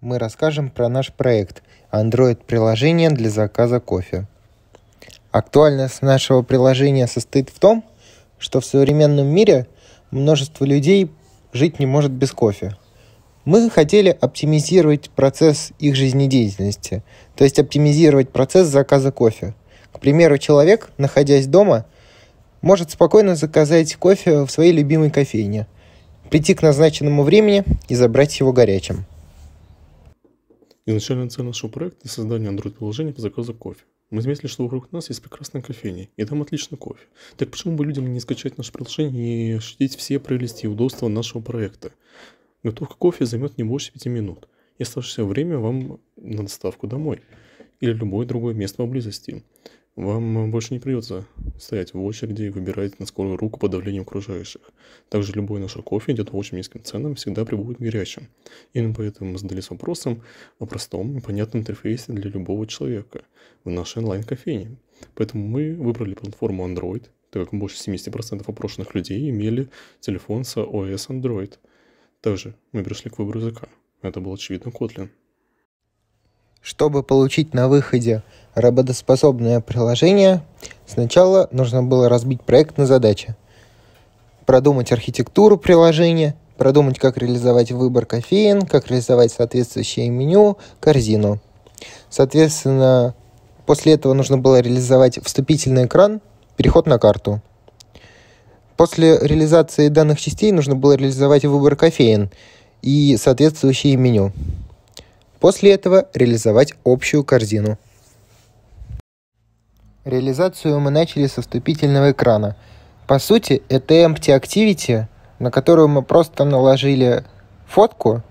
мы расскажем про наш проект Android-приложение для заказа кофе. Актуальность нашего приложения состоит в том, что в современном мире множество людей жить не может без кофе. Мы хотели оптимизировать процесс их жизнедеятельности, то есть оптимизировать процесс заказа кофе. К примеру, человек, находясь дома, может спокойно заказать кофе в своей любимой кофейне, прийти к назначенному времени и забрать его горячим. Изначальная цель нашего проекта – создание Android-приложения по заказу кофе. Мы заметили, что вокруг нас есть прекрасная кофейня, и там отличный кофе. Так почему бы людям не скачать наше приложение и ощутить все прелести и удобства нашего проекта? Готовка кофе займет не больше 5 минут, и оставшееся время вам на доставку домой или любое другое место поблизости. Вам э, больше не придется стоять в очереди и выбирать на скорую руку под давлением окружающих. Также любой наш кофе идет по очень низким ценам всегда прибудет горячим. Именно поэтому мы задались вопросом о простом и понятном интерфейсе для любого человека в нашей онлайн-кофейне. Поэтому мы выбрали платформу Android, так как больше 70% опрошенных людей имели телефон с OS Android. Также мы пришли к выбору языка. Это был очевидно Kotlin. Чтобы получить на выходе работоспособное приложение, сначала нужно было разбить проект на задачи. Продумать архитектуру приложения, продумать, как реализовать выбор кофеин, как реализовать соответствующее меню, корзину. Соответственно, после этого нужно было реализовать вступительный экран, переход на карту. После реализации данных частей нужно было реализовать выбор кофеин и соответствующее меню. После этого реализовать общую корзину. Реализацию мы начали со вступительного экрана. По сути, это Empty Activity, на которую мы просто наложили фотку,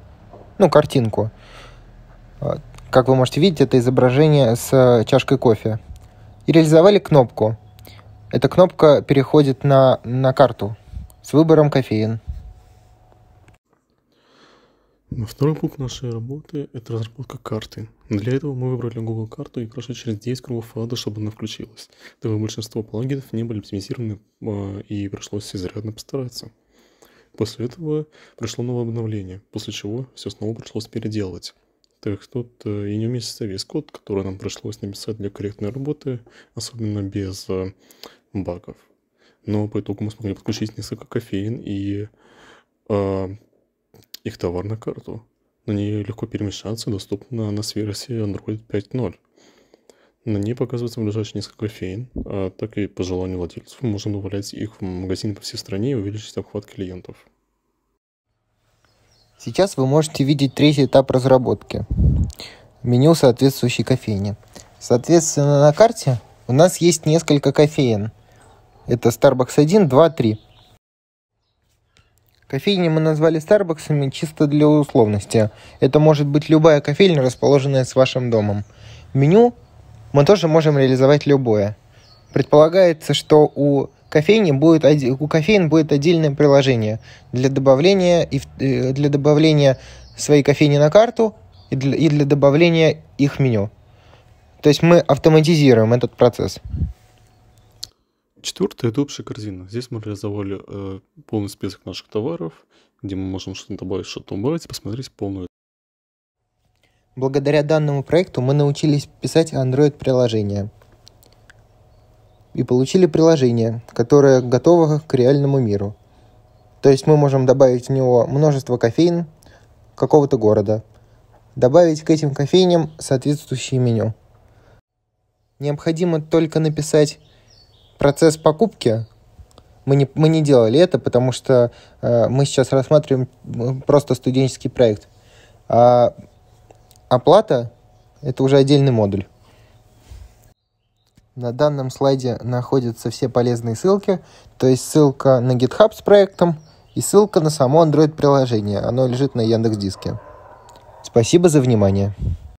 ну, картинку. А, как вы можете видеть, это изображение с э, чашкой кофе. И реализовали кнопку. Эта кнопка переходит на, на карту с выбором кофеин. Но второй пункт нашей работы – это разработка карты. Для этого мы выбрали Google карту и прошли через 10 кругов ада, чтобы она включилась. Да, большинство плагинов не были оптимизированы а, и пришлось изрядно постараться. После этого пришло новое обновление, после чего все снова пришлось переделывать. Так тут и э, не уместится весь код, который нам пришлось написать для корректной работы, особенно без э, багов. Но по итогу мы смогли подключить несколько кофеин и э, их товар на карту. На нее легко перемещаться, доступна на с версии Android 5.0. На ней показываются ближайшие несколько кофеин, а так и по желанию владельцев можно добавлять их в магазин по всей стране и увеличить обхват клиентов. Сейчас вы можете видеть третий этап разработки. Меню соответствующей кофейни. Соответственно, на карте у нас есть несколько кофеин. Это Starbucks 1, 2, 3. Кофейни мы назвали Старбаксами чисто для условности. Это может быть любая кофейня, расположенная с вашим домом. Меню мы тоже можем реализовать любое. Предполагается, что у кофейни будет у кофеин будет отдельное приложение для добавления и э, для добавления своей кофейни на карту и для, и для добавления их меню. То есть мы автоматизируем этот процесс. Четвертая – это общая корзина. Здесь мы реализовали э, полный список наших товаров, где мы можем что-то добавить, что-то убрать и посмотреть полную. Благодаря данному проекту мы научились писать Android-приложения. И получили приложение, которое готово к реальному миру. То есть мы можем добавить в него множество кофеин какого-то города. Добавить к этим кофейням соответствующее меню. Необходимо только написать процесс покупки мы не, мы не делали это, потому что э, мы сейчас рассматриваем просто студенческий проект. А оплата – это уже отдельный модуль. На данном слайде находятся все полезные ссылки, то есть ссылка на GitHub с проектом и ссылка на само Android-приложение. Оно лежит на Яндекс.Диске. Спасибо за внимание.